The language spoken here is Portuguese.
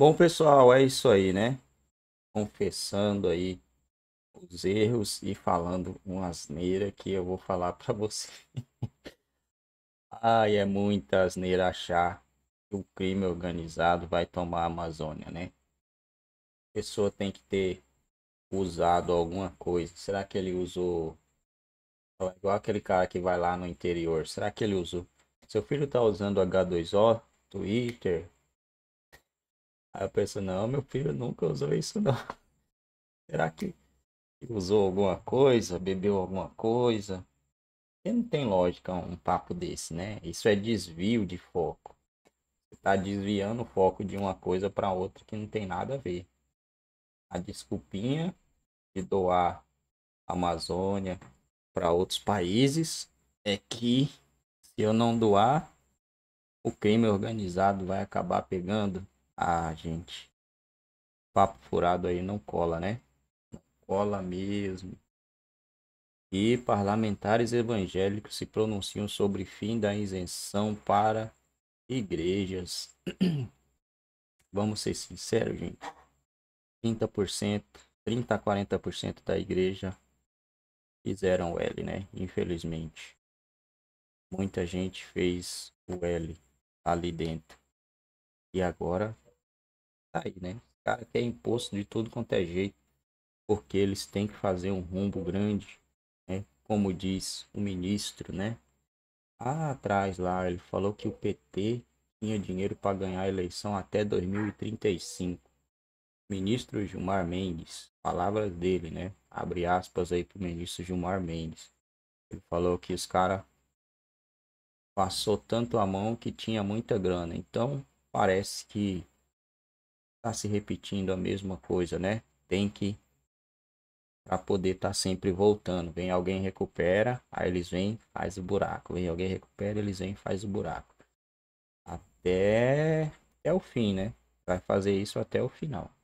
Bom, pessoal, é isso aí, né? Confessando aí os erros e falando uma asneira que eu vou falar para você. Ai, é muita asneira achar que o crime organizado vai tomar a Amazônia, né? A pessoa tem que ter usado alguma coisa. Será que ele usou igual aquele cara que vai lá no interior? Será que ele usou? Seu filho tá usando H2O, Twitter, Aí eu penso, não, meu filho nunca usou isso não. Será que usou alguma coisa, bebeu alguma coisa? Porque não tem lógica um papo desse, né? Isso é desvio de foco. Você está desviando o foco de uma coisa para outra que não tem nada a ver. A desculpinha de doar a Amazônia para outros países é que se eu não doar, o crime organizado vai acabar pegando. Ah, gente. Papo furado aí não cola, né? Não cola mesmo. E parlamentares evangélicos se pronunciam sobre fim da isenção para igrejas. Vamos ser sinceros, gente. 30%, 30 a 40% da igreja fizeram o L, né? Infelizmente. Muita gente fez o L ali dentro. E agora aí, né? Os imposto de tudo quanto é jeito, porque eles têm que fazer um rombo grande, né? Como diz o ministro, né? atrás lá, ele falou que o PT tinha dinheiro para ganhar a eleição até 2035. Ministro Gilmar Mendes, palavras dele, né? Abre aspas aí pro ministro Gilmar Mendes. Ele falou que os caras passou tanto a mão que tinha muita grana. Então, parece que tá se repetindo a mesma coisa, né? Tem que para poder estar tá sempre voltando. Vem alguém recupera, aí eles vêm, faz o buraco. Vem alguém recupera, eles vêm, faz o buraco. Até até o fim, né? Vai fazer isso até o final.